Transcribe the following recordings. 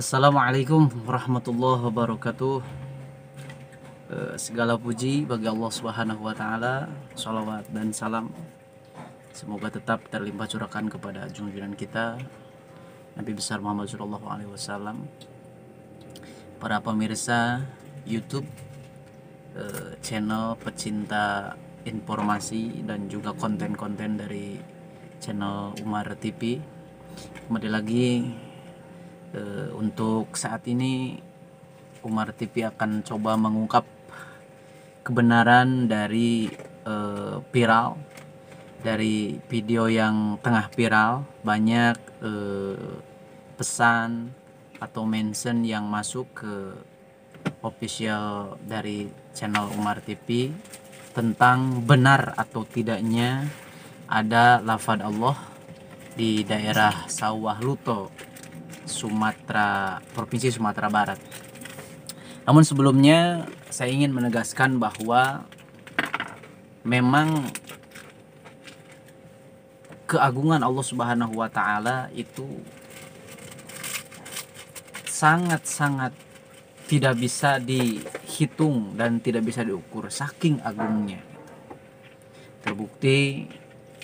Assalamualaikum warahmatullahi wabarakatuh eh, Segala puji bagi Allah subhanahu wa ta'ala Salawat dan salam Semoga tetap terlimpah curahkan kepada junjungan kita Nabi besar Muhammad Sallallahu Alaihi Wasallam Para pemirsa YouTube eh, Channel pecinta informasi dan juga konten-konten dari channel Umar TV Kembali lagi e, untuk saat ini Umar TV akan coba mengungkap kebenaran dari e, viral dari video yang tengah viral banyak e, pesan atau mention yang masuk ke official dari channel Umar TV tentang benar atau tidaknya ada lafad Allah di daerah Sawah Luto Sumatera Provinsi Sumatera Barat. Namun sebelumnya saya ingin menegaskan bahwa memang keagungan Allah Subhanahu wa taala itu sangat-sangat tidak bisa dihitung dan tidak bisa diukur saking agungnya. Terbukti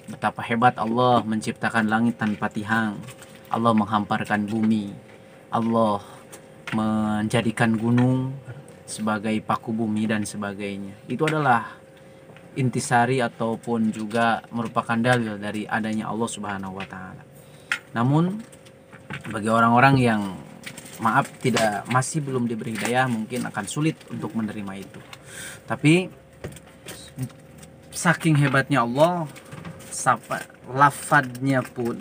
betapa hebat Allah menciptakan langit tanpa tiang. Allah menghamparkan bumi Allah menjadikan gunung sebagai paku bumi dan sebagainya itu adalah intisari ataupun juga merupakan dalil dari adanya Allah Subhanahu wa taala. Namun bagi orang-orang yang maaf tidak masih belum diberi hidayah mungkin akan sulit untuk menerima itu. Tapi saking hebatnya Allah lafadnya pun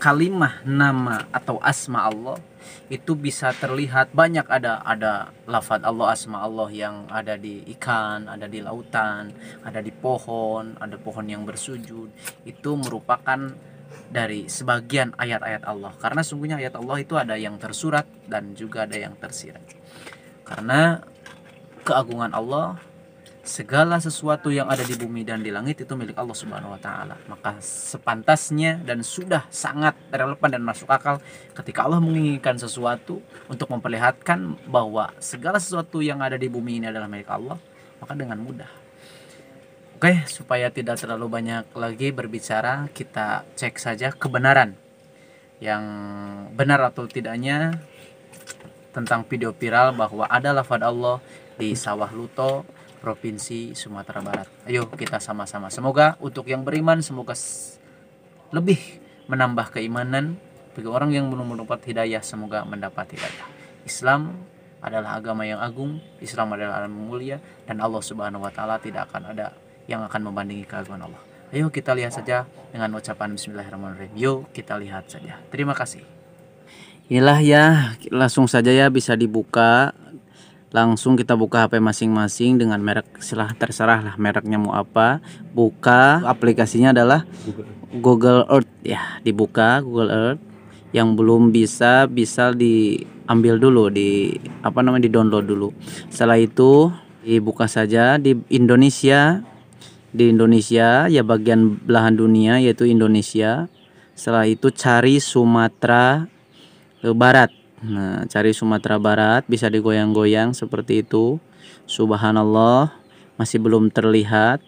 kalimah nama atau asma Allah itu bisa terlihat banyak ada ada lafadz Allah asma Allah yang ada di ikan, ada di lautan, ada di pohon, ada pohon yang bersujud. Itu merupakan dari sebagian ayat-ayat Allah karena sungguhnya ayat Allah itu ada yang tersurat dan juga ada yang tersirat. Karena keagungan Allah segala sesuatu yang ada di bumi dan di langit itu milik Allah Subhanahu wa taala. Maka sepantasnya dan sudah sangat relevan dan masuk akal ketika Allah menginginkan sesuatu untuk memperlihatkan bahwa segala sesuatu yang ada di bumi ini adalah milik Allah, maka dengan mudah. Oke, supaya tidak terlalu banyak lagi berbicara, kita cek saja kebenaran yang benar atau tidaknya tentang video viral bahwa ada Lafadz Allah di sawah Luto Provinsi Sumatera Barat. Ayo kita sama-sama. Semoga untuk yang beriman semoga lebih menambah keimanan bagi orang yang belum mendapat hidayah semoga mendapat hidayah. Islam adalah agama yang agung, Islam adalah alam mulia dan Allah Subhanahu wa taala tidak akan ada yang akan membandingi keagungan Allah. Ayo kita lihat saja dengan ucapan bismillahirrahmanirrahim. Yuk kita lihat saja. Terima kasih. Inilah ya, langsung saja ya bisa dibuka langsung kita buka HP masing-masing dengan merek silah terserah lah mereknya mau apa buka aplikasinya adalah Google Earth ya dibuka Google Earth yang belum bisa bisa diambil dulu di apa namanya di download dulu setelah itu dibuka saja di Indonesia di Indonesia ya bagian belahan dunia yaitu Indonesia setelah itu cari Sumatera Barat Nah, cari Sumatera Barat bisa digoyang-goyang seperti itu. Subhanallah, masih belum terlihat.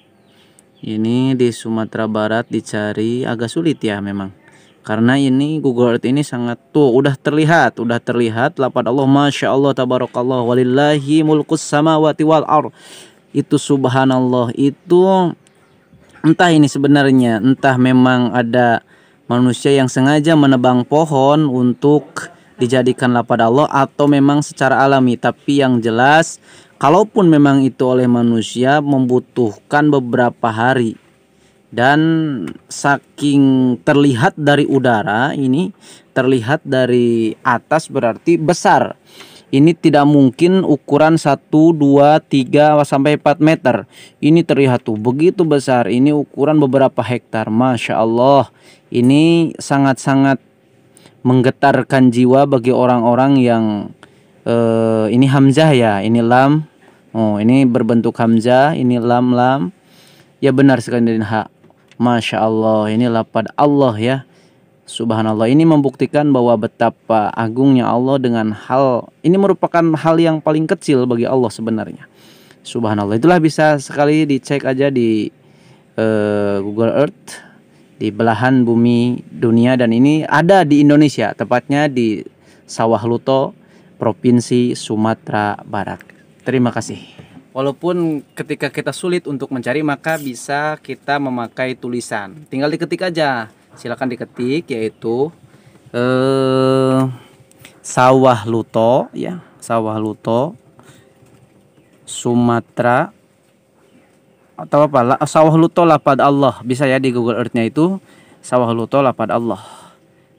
Ini di Sumatera Barat dicari agak sulit ya memang. Karena ini Google Earth ini sangat tuh udah terlihat, udah terlihat lapan Allah Masya Allah tabarakallah walillahi mulkus samawati wal ar. Itu subhanallah, itu entah ini sebenarnya, entah memang ada manusia yang sengaja menebang pohon untuk dijadikanlah pada Allah atau memang secara alami tapi yang jelas kalaupun memang itu oleh manusia membutuhkan beberapa hari dan saking terlihat dari udara ini terlihat dari atas berarti besar ini tidak mungkin ukuran 1, 2, 3, sampai 4 meter. Ini terlihat tuh begitu besar. Ini ukuran beberapa hektar. Masya Allah. Ini sangat-sangat menggetarkan jiwa bagi orang-orang yang eh, ini hamzah ya, ini lam. Oh, ini berbentuk hamzah, ini lam lam. Ya benar sekali dari hak. Masya Allah, ini lapad Allah ya. Subhanallah ini membuktikan bahwa betapa agungnya Allah dengan hal ini merupakan hal yang paling kecil bagi Allah sebenarnya. Subhanallah itulah bisa sekali dicek aja di uh, Google Earth di belahan bumi dunia dan ini ada di Indonesia, tepatnya di Sawah Luto, Provinsi Sumatera Barat. Terima kasih. Walaupun ketika kita sulit untuk mencari maka bisa kita memakai tulisan. Tinggal diketik aja. Silakan diketik yaitu eh Sawah Luto ya, Sawah Luto Sumatera atau apa sawah lutola pada Allah bisa ya di Google Earth-nya itu sawah lutola pada Allah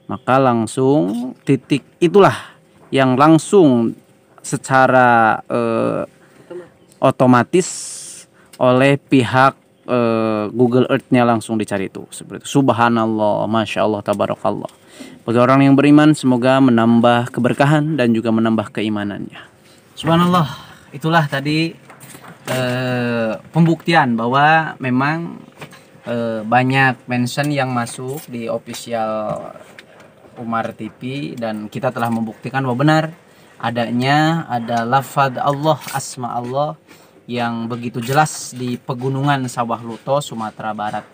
maka langsung titik itulah yang langsung secara eh, otomatis oleh pihak eh, Google Earth-nya langsung dicari itu seperti itu. Subhanallah, masya Allah, tabarakallah. Bagi orang yang beriman semoga menambah keberkahan dan juga menambah keimanannya. Subhanallah, itulah tadi uh, pembuktian bahwa memang uh, banyak mention yang masuk di official Umar TV dan kita telah membuktikan bahwa benar adanya ada lafad Allah asma Allah yang begitu jelas di pegunungan Sawah Luto Sumatera Barat.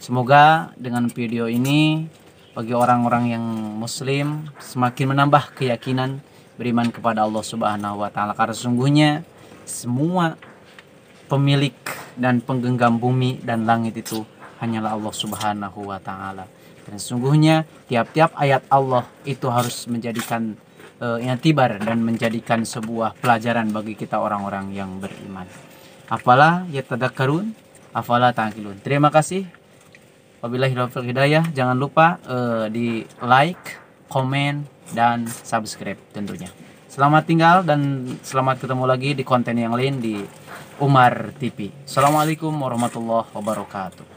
Semoga dengan video ini bagi orang-orang yang muslim semakin menambah keyakinan beriman kepada Allah Subhanahu wa taala karena sesungguhnya semua pemilik dan penggenggam bumi dan langit itu hanyalah Allah Subhanahu wa taala. Dan sungguhnya tiap-tiap ayat Allah itu harus menjadikan uh, tibar dan menjadikan sebuah pelajaran bagi kita orang-orang yang beriman. Apalah yatadakkarun, afala taqilun. Terima kasih. Wabillahi taufiq hidayah. Jangan lupa uh, di like, komen dan subscribe tentunya. Selamat tinggal dan selamat ketemu lagi di konten yang lain di Umar TV. Assalamualaikum warahmatullahi wabarakatuh.